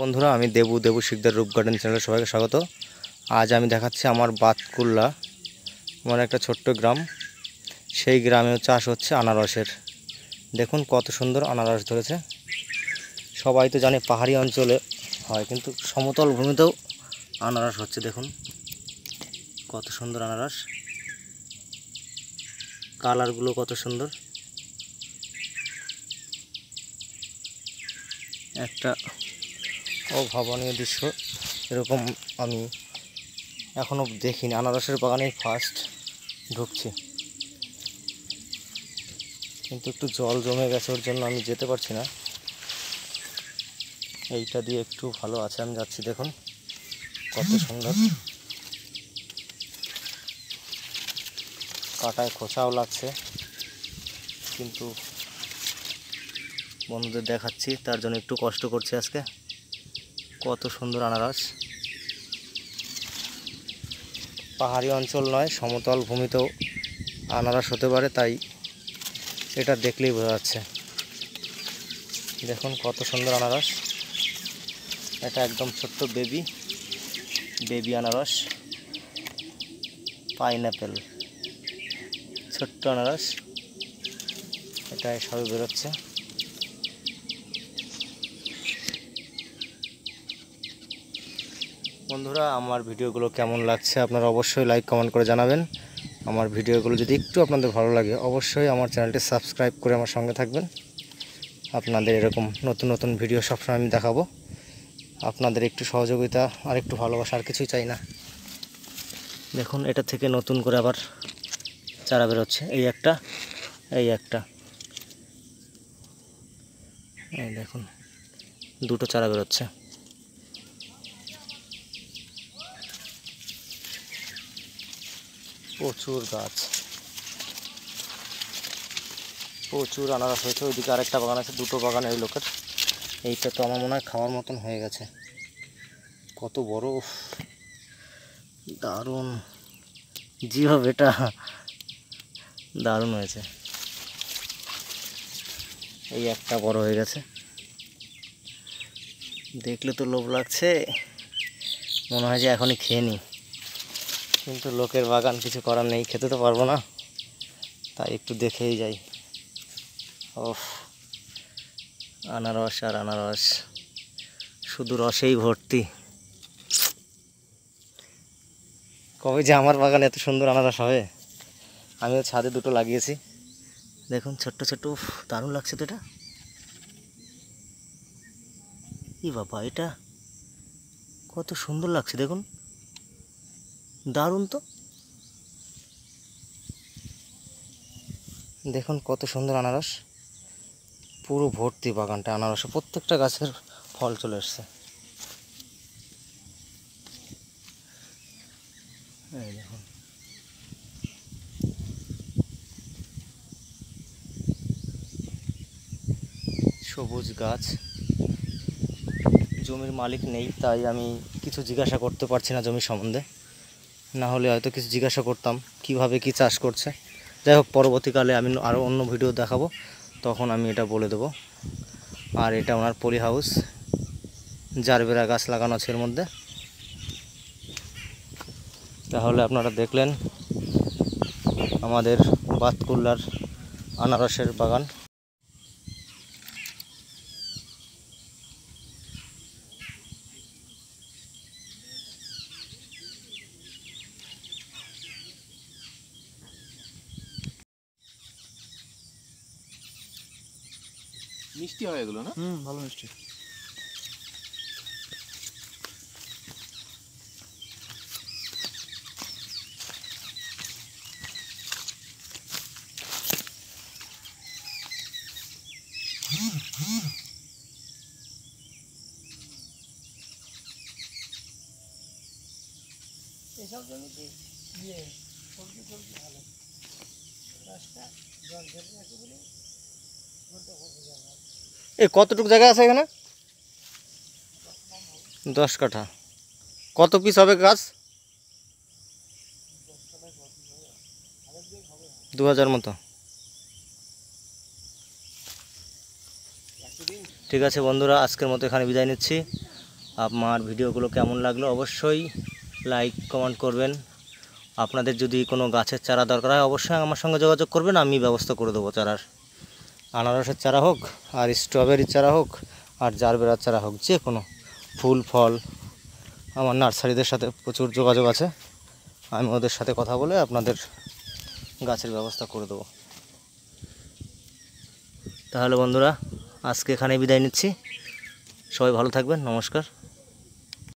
বন্ধুরা আমি দেবু দেবু শিকদার রূপ গার্ডেন চ্যানেলে সবাইকে স্বাগত আজ আমি দেখাচ্ছি আমার বাতকুল্লা আমার একটা ছোট্ট গ্রাম সেই গ্রামেও চাষ হচ্ছে আনারসের দেখুন কত সুন্দর আনারস ধরেছে সবাই তো জানে পাহাড়ি অঞ্চলে হয় কিন্তু সমতল ভূমিতেও আনারস হচ্ছে দেখুন কত সুন্দর আনারস কালারগুলো কত সুন্দর একটা অভাবনীয় দৃশ্য এরকম আমি এখনও দেখিনি আনারসের বাগানে ফার্স্ট ঢুকছি কিন্তু একটু জল জমে গেছে ওর জন্য আমি যেতে পারছি না এইটা দিয়ে একটু ভালো আছে আমি যাচ্ছি দেখুন কত সুন্দর কাটায় খোঁচাও লাগছে কিন্তু বন্ধুদের দেখাচ্ছি তার জন্য একটু কষ্ট করছি আজকে কত সুন্দর আনারস পাহাড়ি অঞ্চল নয় সমতল ভূমিতেও আনারস হতে পারে তাই এটা দেখলেই বোঝা যাচ্ছে দেখুন কত সুন্দর আনারস এটা একদম ছোট্ট বেবি বেবি আনারস পাইনঅ্যাপেল ছোট্ট আনারস এটাই সবই বেরোচ্ছে বন্ধুরা আমার ভিডিওগুলো কেমন লাগছে আপনারা অবশ্যই লাইক কমেন্ট করে জানাবেন আমার ভিডিওগুলো যদি একটু আপনাদের ভালো লাগে অবশ্যই আমার চ্যানেলটি সাবস্ক্রাইব করে আমার সঙ্গে থাকবেন আপনাদের এরকম নতুন নতুন ভিডিও সবসময় আমি দেখাবো আপনাদের একটু সহযোগিতা আর একটু ভালোবাসা আর কিছুই চাই না দেখুন এটা থেকে নতুন করে আবার চারা বেরোচ্ছে এই একটা এই একটা এই দেখুন দুটো চারা বেরোচ্ছে প্রচুর গাছ প্রচুর আনারস হয়েছে ওইদিকে আরেকটা বাগান আছে দুটো বাগান এই লোকের এইটা তো আমার মনে হয় খাওয়ার মতন হয়ে গেছে কত বড় দারুণ জি হবে এটা দারুণ হয়েছে এই একটা বড় হয়ে গেছে দেখলে তো লোভ লাগছে মনে হয় যে এখনই খেয়ে নিই কিন্তু লোকের বাগান কিছু করার নেই খেতে তো পারবো না তাই একটু দেখেই যাই ও আনারস আর আনারস শুধু রসেই ভর্তি কবে যে আমার বাগানে এত সুন্দর আনারস হবে আমিও ছাদে দুটো লাগিয়েছি দেখুন ছোট্ট ছোট্ট উফ দারুণ লাগছে তো এটা ই বাবা এটা কত সুন্দর লাগছে দেখুন দারুণ তো দেখুন কত সুন্দর আনারস পুরো ভর্তি বাগানটা আনারসে প্রত্যেকটা গাছের ফল চলে এসছে সবুজ গাছ জমির মালিক নেই তাই আমি কিছু জিজ্ঞাসা করতে পারছি না জমি সম্বন্ধে না হলে হয়তো কিছু জিজ্ঞাসা করতাম কিভাবে কি চাষ করছে যাই হোক পরবর্তীকালে আমি আরও অন্য ভিডিও দেখাবো তখন আমি এটা বলে দেব আর এটা ওনার পলি হাউস জারবেরা গাছ লাগানো আছে এর মধ্যে তাহলে আপনারা দেখলেন আমাদের বাতকুল্লার আনারসের বাগান মিষ্টি হয় এগুলো না হুম ভালো মিষ্টি এসব জমিতে ইয়ে সবজি ফবজি ভালো গাছটা জল ঝেড়ে রাখে বলে এই কতটুকু জায়গা আছে এখানে দশ কাঠা কত পিস হবে গাছ দু হাজার মতো ঠিক আছে বন্ধুরা আজকের মতো এখানে বিদায় নিচ্ছি আমার ভিডিওগুলো কেমন লাগলো অবশ্যই লাইক কমেন্ট করবেন আপনাদের যদি কোনো গাছের চারা দরকার হয় অবশ্যই আমার সঙ্গে যোগাযোগ করবেন আমি ব্যবস্থা করে দেবো চারার আনারসের চারা হোক আর স্ট্রবেরির চারা হোক আর জারবেরার চারা হোক যে কোনো ফুল ফল আমার নার্সারিদের সাথে প্রচুর যোগাযোগ আছে আমি ওদের সাথে কথা বলে আপনাদের গাছের ব্যবস্থা করে দেবো তাহলে বন্ধুরা আজকে এখানে বিদায় নিচ্ছি সবাই ভালো থাকবেন নমস্কার